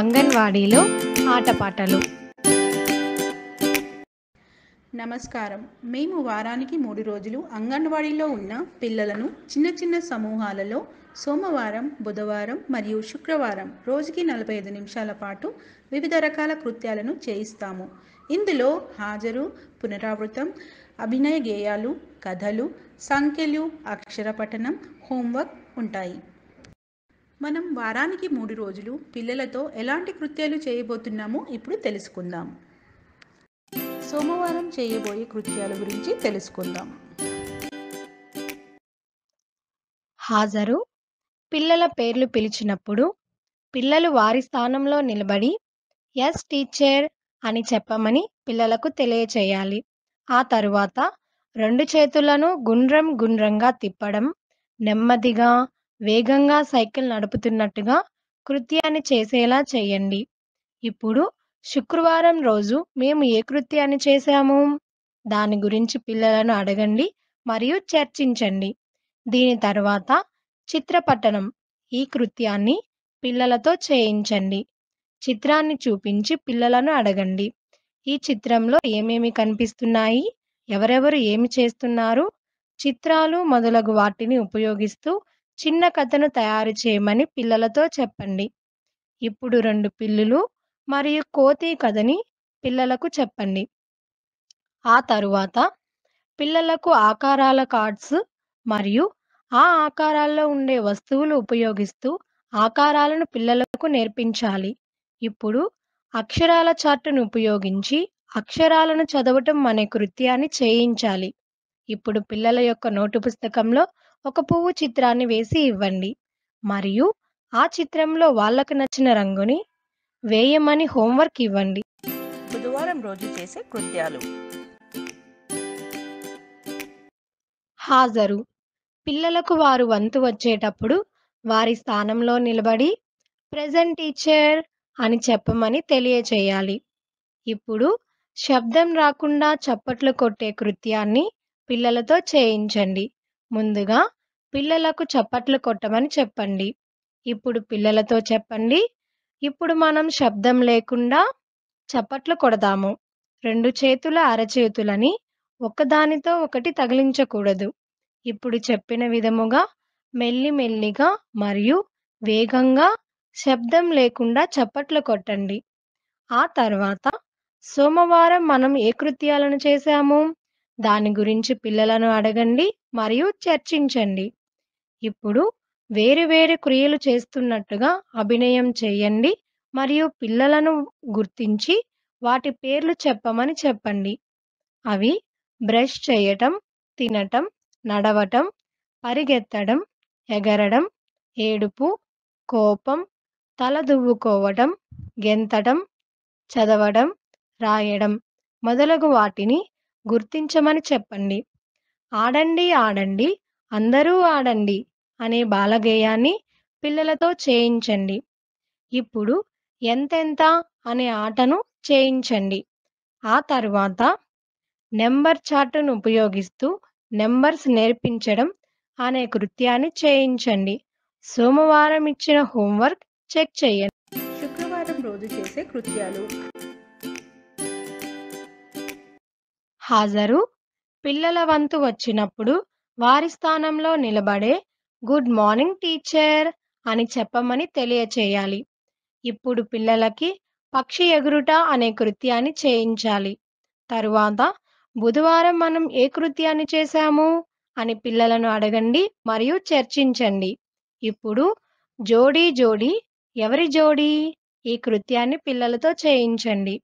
అంగన్వాడీలో ఆటపాటలు నమస్కారం మేము వారానికి మూడు రోజులు అంగన్వాడీలో ఉన్న పిల్లలను చిన్న చిన్న సమూహాలలో సోమవారం బుధవారం మరియు శుక్రవారం రోజుకి నలభై ఐదు నిమిషాల పాటు వివిధ రకాల కృత్యాలను చేయిస్తాము ఇందులో హాజరు పునరావృతం అభినయ గేయాలు కథలు సంఖ్యలు అక్షర పఠనం హోంవర్క్ ఉంటాయి మనం వారానికి మూడు రోజులు పిల్లలతో ఎలాంటి కృత్యాలు చేయబోతున్నామో ఇప్పుడు తెలుసుకుందాం సోమవారం చేయబోయే కృత్యాల గురించి తెలుసుకుందాం హాజరు పిల్లల పేర్లు పిలిచినప్పుడు పిల్లలు వారి స్థానంలో నిలబడి ఎస్ టీచర్ అని చెప్పమని పిల్లలకు తెలియచేయాలి ఆ తరువాత రెండు చేతులను గుండ్రం గుండ్రంగా తిప్పడం నెమ్మదిగా వేగంగా సైకిల్ నడుపుతున్నట్టుగా కృత్యాన్ని చేసేలా చేయండి ఇప్పుడు శుక్రవారం రోజు మేము ఏ కృత్యాన్ని చేశాము దాని గురించి పిల్లలను అడగండి మరియు చర్చించండి దీని తర్వాత చిత్రపట్టణం ఈ కృత్యాన్ని పిల్లలతో చేయించండి చిత్రాన్ని చూపించి పిల్లలను అడగండి ఈ చిత్రంలో ఏమేమి కనిపిస్తున్నాయి ఎవరెవరు ఏమి చేస్తున్నారు చిత్రాలు మొదలగు వాటిని ఉపయోగిస్తూ చిన్న కథను తయారు చేయమని పిల్లలతో చెప్పండి ఇప్పుడు రెండు పిల్లులు మరియు కోతి కథని పిల్లలకు చెప్పండి ఆ తరువాత పిల్లలకు ఆకారాల కార్డ్స్ మరియు ఆ ఆకారాల్లో ఉండే వస్తువులు ఉపయోగిస్తూ ఆకారాలను పిల్లలకు నేర్పించాలి ఇప్పుడు అక్షరాల చార్టును ఉపయోగించి అక్షరాలను చదవటం అనే కృత్యాన్ని చేయించాలి ఇప్పుడు పిల్లల యొక్క నోటు పుస్తకంలో ఒక పువ్వు చిత్రాన్ని వేసి ఇవ్వండి మరియు ఆ చిత్రంలో వాళ్ళకు నచ్చిన రంగుని వేయమని హోంవర్క్ ఇవ్వండి బుధవారం రోజు చేసే కృత్యాలు హాజరు పిల్లలకు వారు వంతు వచ్చేటప్పుడు వారి స్థానంలో నిలబడి ప్రజెంట్ టీచర్ అని చెప్పమని తెలియచేయాలి ఇప్పుడు శబ్దం రాకుండా చప్పట్లు కొట్టే కృత్యాన్ని పిల్లలతో చేయించండి ముందుగా పిల్లలకు చప్పట్లు కొట్టమని చెప్పండి ఇప్పుడు పిల్లలతో చెప్పండి ఇప్పుడు మనం శబ్దం లేకుండా చప్పట్లు కొడదాము రెండు చేతుల అరచేతులని ఒకదానితో ఒకటి తగిలించకూడదు ఇప్పుడు చెప్పిన విధముగా మెల్లి మెల్లిగా మరియు వేగంగా శబ్దం లేకుండా చప్పట్లు కొట్టండి ఆ తర్వాత సోమవారం మనం ఏ కృత్యాలను చేశాము దాని గురించి పిల్లలను అడగండి మరియు చర్చించండి ఇప్పుడు వేరు వేరు క్రియలు చేస్తున్నట్టుగా అభినయం చేయండి మరియు పిల్లలను గుర్తించి వాటి పేర్లు చెప్పమని చెప్పండి అవి బ్రష్ చేయటం తినటం నడవటం పరిగెత్తడం ఎగరడం ఏడుపు కోపం తల దువ్వుకోవటం గెంతటం చదవడం రాయడం మొదలగు వాటిని గుర్తించమని చెప్పండి ఆడండి ఆడండి అందరూ ఆడండి అనే బాలగేయాన్ని పిల్లలతో చేయించండి ఇప్పుడు ఎంతెంత అనే ఆటను చేయించండి ఆ తర్వాత నెంబర్ చార్టును ఉపయోగిస్తూ నెంబర్స్ నేర్పించడం అనే కృత్యాన్ని చేయించండి సోమవారం ఇచ్చిన హోంవర్క్ చెక్ చేయండి శుక్రవారం రోజు చేసే కృత్యాలు హాజరు పిల్లల వంతు వచ్చినప్పుడు వారి స్థానంలో నిలబడే గుడ్ మార్నింగ్ టీచర్ అని చెప్పమని తెలియచేయాలి ఇప్పుడు పిల్లలకి పక్షి ఎగురుట అనే కృత్యాన్ని చేయించాలి తరువాత బుధవారం మనం ఏ కృత్యాన్ని చేశాము అని పిల్లలను అడగండి మరియు చర్చించండి ఇప్పుడు జోడీ జోడీ ఎవరి జోడీ ఈ కృత్యాన్ని పిల్లలతో చేయించండి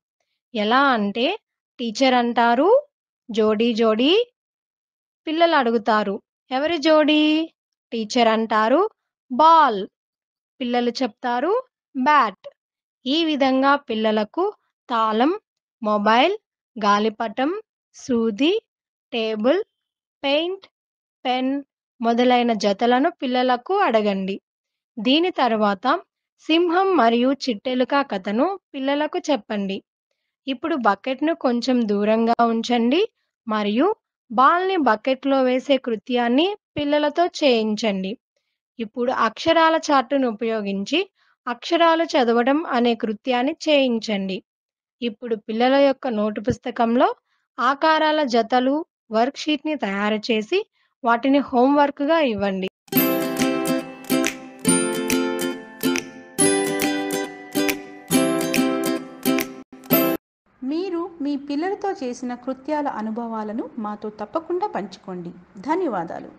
ఎలా అంటే టీచర్ అంటారు జోడీ జోడీ పిల్లలు అడుగుతారు ఎవరి జోడీ టీచర్ అంటారు బాల్ పిల్లలు చెప్తారు బ్యాట్ ఈ విధంగా పిల్లలకు తాళం మొబైల్ గాలిపటం సూది టేబుల్ పెయింట్ పెన్ మొదలైన జతలను పిల్లలకు అడగండి దీని తర్వాత సింహం మరియు చిట్టెలుక కథను పిల్లలకు చెప్పండి ఇప్పుడు బకెట్ను కొంచెం దూరంగా ఉంచండి మరియు బాల్ని బకెట్లో వేసే కృత్యాన్ని పిల్లలతో చేయించండి ఇప్పుడు అక్షరాల చార్టును ఉపయోగించి అక్షరాలు చదవడం అనే కృత్యాన్ని చేయించండి ఇప్పుడు పిల్లల యొక్క నోటు పుస్తకంలో ఆకారాల జతలు వర్క్షీట్ని తయారు చేసి వాటిని హోంవర్క్గా ఇవ్వండి మీ పిల్లలతో చేసిన కృత్యాల అనుభవాలను మాతో తప్పకుండా పంచుకోండి ధన్యవాదాలు